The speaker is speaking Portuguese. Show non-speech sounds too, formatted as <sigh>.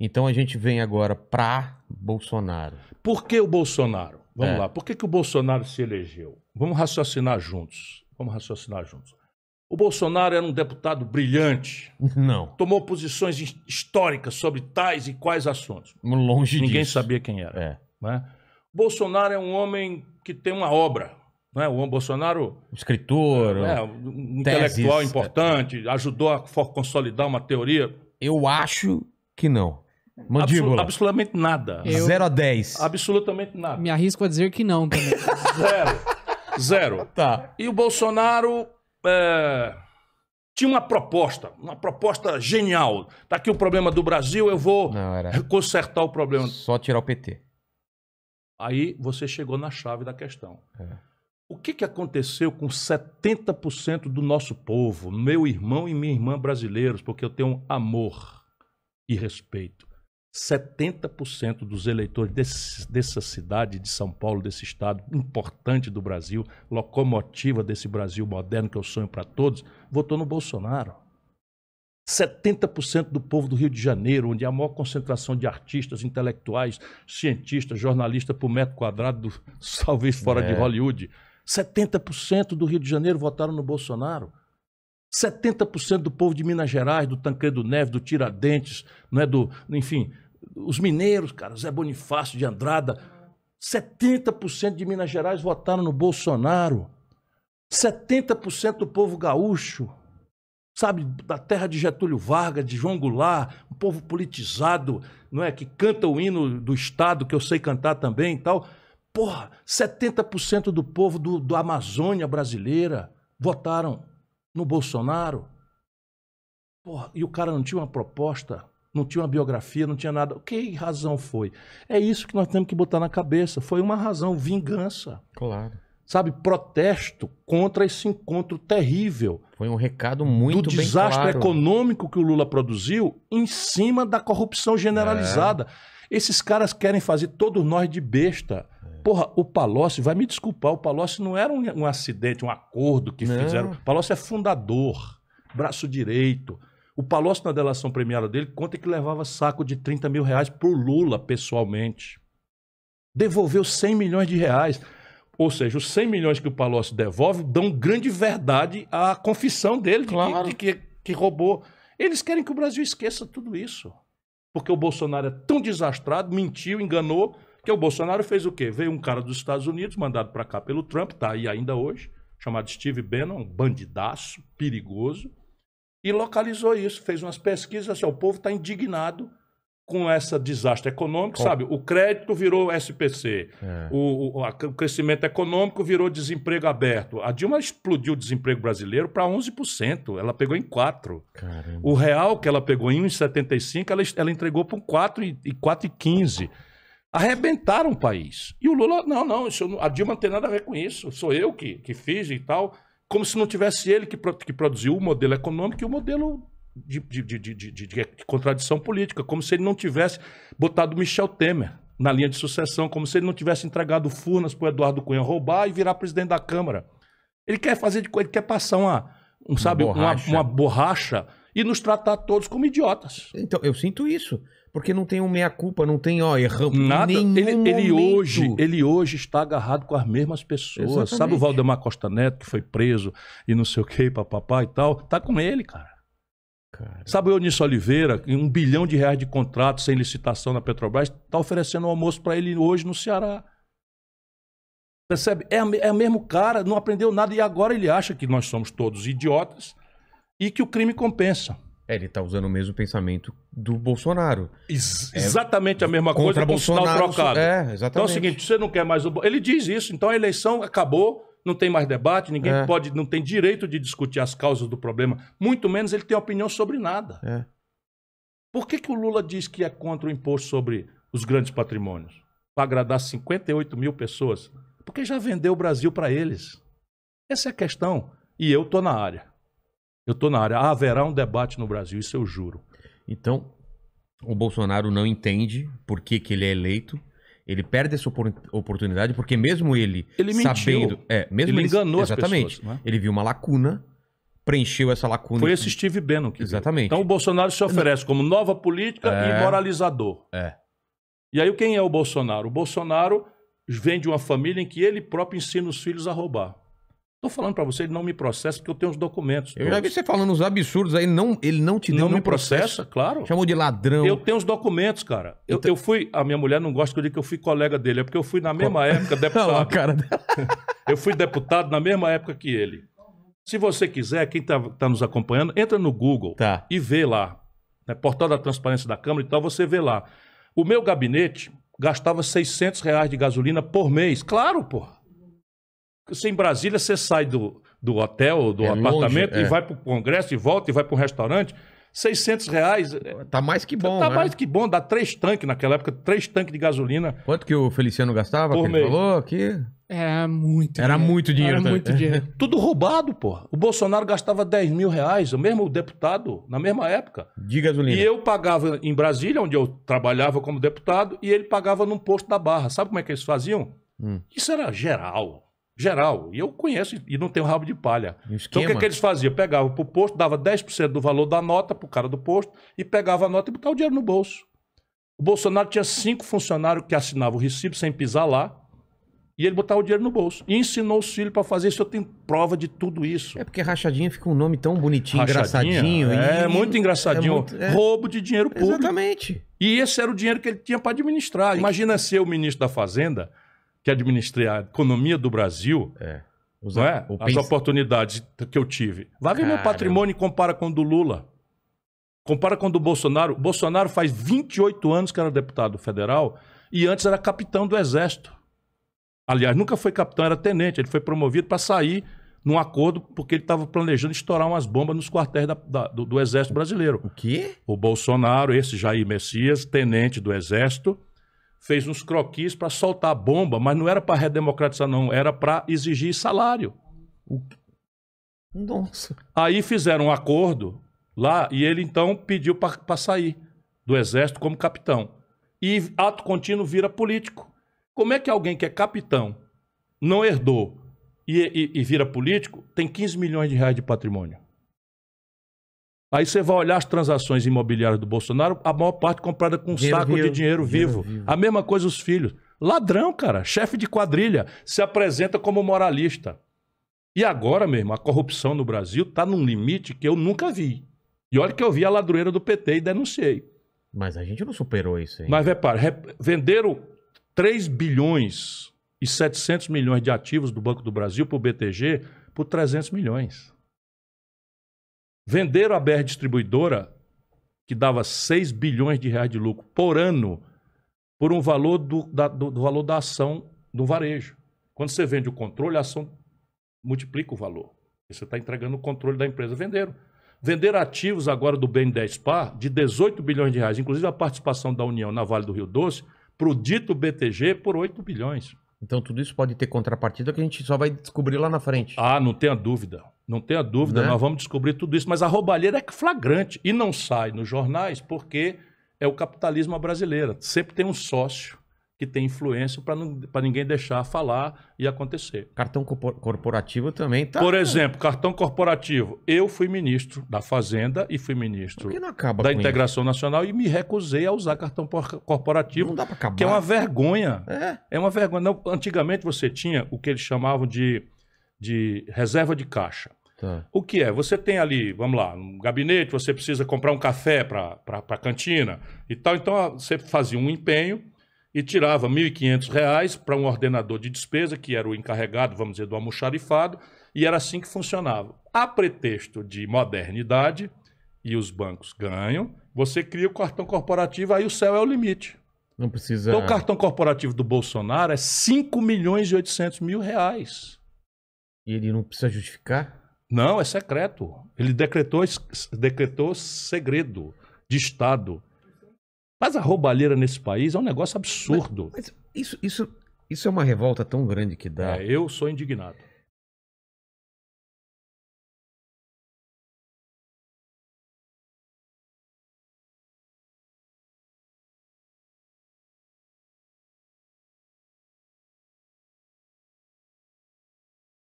Então a gente vem agora para Bolsonaro. Por que o Bolsonaro? Vamos é. lá. Por que, que o Bolsonaro se elegeu? Vamos raciocinar juntos. Vamos raciocinar juntos. O Bolsonaro era um deputado brilhante. <laughs> Não. Tomou posições históricas sobre tais e quais assuntos. Longe Ninguém disso. Ninguém sabia quem era. É. Né? Bolsonaro é um homem que tem uma obra. Né? O Bolsonaro. Escritor. É, um intelectual importante, ajudou a consolidar uma teoria. Eu acho que não. Mandíbula. Absol absolutamente nada. zero a dez Absolutamente nada. Me arrisco a dizer que não também. <laughs> Zero. Zero. Tá. E o Bolsonaro é, tinha uma proposta, uma proposta genial. Tá aqui o problema do Brasil, eu vou não, era... consertar o problema. Só tirar o PT. Aí você chegou na chave da questão. É. O que, que aconteceu com 70% do nosso povo, meu irmão e minha irmã brasileiros, porque eu tenho amor e respeito. 70% dos eleitores desse, dessa cidade, de São Paulo, desse estado importante do Brasil, locomotiva desse Brasil moderno que eu sonho para todos, votou no Bolsonaro. 70% do povo do Rio de Janeiro, onde há a maior concentração de artistas, intelectuais, cientistas, jornalistas por metro quadrado, talvez <laughs> fora é. de Hollywood. 70% do Rio de Janeiro votaram no Bolsonaro. 70% do povo de Minas Gerais, do Tancredo Neves, do Tiradentes, não é do, enfim, os mineiros, cara, Zé Bonifácio de Andrada, 70% de Minas Gerais votaram no Bolsonaro. 70% do povo gaúcho, sabe, da terra de Getúlio Vargas, de João Goulart, um povo politizado, não é que canta o hino do estado que eu sei cantar também e tal. Porra, 70% do povo do, do Amazônia brasileira votaram no Bolsonaro. Porra, e o cara não tinha uma proposta, não tinha uma biografia, não tinha nada. Que razão foi? É isso que nós temos que botar na cabeça. Foi uma razão, vingança. Claro sabe, protesto contra esse encontro terrível. Foi um recado muito do desastre claro. econômico que o Lula produziu em cima da corrupção generalizada. É. Esses caras querem fazer todos nós de besta. É. Porra, o Palocci, vai me desculpar, o Palocci não era um, um acidente, um acordo que não. fizeram. O Palocci é fundador, braço direito. O Palocci, na delação premiada dele, conta que levava saco de 30 mil reais pro Lula pessoalmente. Devolveu 100 milhões de reais. Ou seja, os 100 milhões que o Palocci devolve dão grande verdade à confissão dele claro. de, que, de que, que roubou. Eles querem que o Brasil esqueça tudo isso. Porque o Bolsonaro é tão desastrado, mentiu, enganou, que o Bolsonaro fez o quê? Veio um cara dos Estados Unidos, mandado para cá pelo Trump, está aí ainda hoje, chamado Steve Bannon, um bandidaço, perigoso, e localizou isso, fez umas pesquisas, assim, o povo está indignado com esse desastre econômico, com... sabe? O crédito virou SPC, é. o, o, a, o, crescimento econômico virou desemprego aberto. A Dilma explodiu o desemprego brasileiro para 11%, ela pegou em 4%. Caramba. O real que ela pegou em 1,75%, ela, ela entregou para 4,15%. Arrebentaram o país. E o Lula, não, não, isso, a Dilma não tem nada a ver com isso, sou eu que, que fiz e tal, como se não tivesse ele que, que produziu o modelo econômico e o modelo de, de, de, de, contradição política, como se ele não tivesse botado Michel Temer na linha de sucessão, como se ele não tivesse entregado Furnas para o Eduardo Cunha roubar e virar presidente da Câmara. Ele quer fazer de ele quer passar uma, um, sabe, uma borracha. Uma, uma borracha e nos tratar todos como idiotas. Então, eu sinto isso. Porque não tem um meia-culpa, não tem, ó, errado Nada. Ele, ele, hoje, ele hoje está agarrado com as mesmas pessoas. Exatamente. Sabe o Valdemar Costa Neto, que foi preso e não sei o quê, papapá e tal? Tá com ele, cara. Cara. Sabe o Eunício Oliveira, um bilhão de reais de contrato sem licitação na Petrobras, está oferecendo um almoço para ele hoje no Ceará. Percebe? É, é o mesmo cara, não aprendeu nada e agora ele acha que nós somos todos idiotas e que o crime compensa. É, ele está usando o mesmo pensamento do Bolsonaro. Ex é, exatamente a mesma coisa com o sinal trocado. É, exatamente. Então é o seguinte, você não quer mais o... Ele diz isso, então a eleição acabou, não tem mais debate, ninguém é. pode, não tem direito de discutir as causas do problema, muito menos ele tem opinião sobre nada. É. Por que, que o Lula diz que é contra o imposto sobre os grandes patrimônios? Para agradar 58 mil pessoas? Porque já vendeu o Brasil para eles. Essa é a questão. E eu estou na área. Eu estou na área. Haverá um debate no Brasil, isso eu juro. Então, o Bolsonaro não entende por que, que ele é eleito ele perde essa oportunidade porque mesmo ele, ele sabendo, é, mesmo ele, ele enganou exatamente, pessoas, é? ele viu uma lacuna, preencheu essa lacuna. Foi esse Steve Bannon que exatamente. Então o Bolsonaro se oferece como nova política é... e moralizador. É. E aí quem é o Bolsonaro? O Bolsonaro vem de uma família em que ele próprio ensina os filhos a roubar. Tô falando para você, ele não me processa porque eu tenho os documentos. Eu todos. já vi você falando uns absurdos aí, não, ele não te deu Não me processa, processa, claro. Chamou de ladrão. Eu tenho os documentos, cara. Eu, então... eu fui, a minha mulher não gosta que eu diga que eu fui colega dele, é porque eu fui na mesma época <laughs> deputado. Olha cara dela. <laughs> eu fui deputado na mesma época que ele. Se você quiser, quem está tá nos acompanhando, entra no Google tá. e vê lá. Né, portal da Transparência da Câmara e tal, você vê lá. O meu gabinete gastava 600 reais de gasolina por mês. Claro, porra. Você em Brasília, você sai do, do hotel, do é apartamento, longe, é. e vai para o congresso, e volta, e vai para um restaurante. 600 reais. É, tá mais que bom, Tá né? mais que bom. Dá três tanques naquela época, três tanques de gasolina. Quanto que o Feliciano gastava? Por mês. falou aqui? Era muito. Era dinheiro. muito dinheiro. Era muito dinheiro. <laughs> Tudo roubado, pô. O Bolsonaro gastava 10 mil reais, o mesmo deputado, na mesma época. De gasolina. E eu pagava em Brasília, onde eu trabalhava como deputado, e ele pagava num posto da Barra. Sabe como é que eles faziam? Hum. Isso era geral geral. E eu conheço e não tenho rabo de palha. Um então o que, é que eles faziam? Pegavam para o posto, dava 10% do valor da nota para o cara do posto e pegava a nota e botava o dinheiro no bolso. O Bolsonaro tinha cinco funcionários que assinavam o recibo sem pisar lá. E ele botava o dinheiro no bolso. E ensinou os filhos para fazer isso. Eu tenho prova de tudo isso. É porque rachadinha fica um nome tão bonitinho, rachadinha, engraçadinho. É, e... muito engraçadinho. É muito, é... Roubo de dinheiro público. Exatamente. E esse era o dinheiro que ele tinha para administrar. Imagina ser o ministro da Fazenda que administrei a economia do Brasil, é. Os, não é? as oportunidades que eu tive. Vai ver meu patrimônio e compara com o do Lula. Compara com o do Bolsonaro. Bolsonaro faz 28 anos que era deputado federal e antes era capitão do Exército. Aliás, nunca foi capitão, era tenente. Ele foi promovido para sair num acordo porque ele estava planejando estourar umas bombas nos quartéis da, da, do, do, Exército Brasileiro. O quê? O Bolsonaro, esse Jair Messias, tenente do Exército, fez uns croquis para soltar a bomba, mas não era para redemocratizar, não, era para exigir salário. Nossa. Aí fizeram um acordo lá e ele então pediu para sair do exército como capitão. E ato contínuo vira político. Como é que alguém que é capitão, não herdou e, e, e vira político, tem 15 milhões de reais de patrimônio? Aí você vai olhar as transações imobiliárias do Bolsonaro, a maior parte comprada com um dinheiro saco vivo. de dinheiro vivo. dinheiro vivo. A mesma coisa os filhos. Ladrão, cara, chefe de quadrilha, se apresenta como moralista. E agora mesmo, a corrupção no Brasil está num limite que eu nunca vi. E olha que eu vi a ladroeira do PT e denunciei. Mas a gente não superou isso aí. Mas repara, venderam 3 bilhões e 700 milhões de ativos do Banco do Brasil para o BTG por 300 milhões. Venderam a BR Distribuidora, que dava 6 bilhões de reais de lucro por ano, por um valor do, da, do, do valor da ação do varejo. Quando você vende o controle, a ação multiplica o valor. Você está entregando o controle da empresa. Venderam. Venderam ativos agora do BN10 Spa de 18 bilhões de reais, inclusive a participação da União na Vale do Rio Doce, para o dito BTG por 8 bilhões. Então tudo isso pode ter contrapartida que a gente só vai descobrir lá na frente. Ah, não tenha dúvida. Não tenha dúvida, né? nós vamos descobrir tudo isso. Mas a roubalheira é flagrante e não sai nos jornais porque é o capitalismo brasileiro. Sempre tem um sócio que tem influência para ninguém deixar falar e acontecer. Cartão corporativo também tá. Por exemplo, cartão corporativo. Eu fui ministro da Fazenda e fui ministro da Integração isso? Nacional e me recusei a usar cartão corporativo. Não dá para acabar. Que é uma vergonha. É, é uma vergonha. Não, antigamente você tinha o que eles chamavam de, de reserva de caixa. Tá. O que é? Você tem ali, vamos lá, um gabinete, você precisa comprar um café para a cantina e tal. Então, você fazia um empenho e tirava R$ 1.500 para um ordenador de despesa, que era o encarregado, vamos dizer, do almoxarifado, e era assim que funcionava. A pretexto de modernidade, e os bancos ganham, você cria o cartão corporativo, aí o céu é o limite. Não precisa. Então, o cartão corporativo do Bolsonaro é R$ milhões e mil reais. E ele não precisa justificar? Não, é secreto. Ele decretou, decretou segredo de Estado. Mas a roubalheira nesse país é um negócio absurdo. Mas, mas isso, isso, isso é uma revolta tão grande que dá. É, eu sou indignado.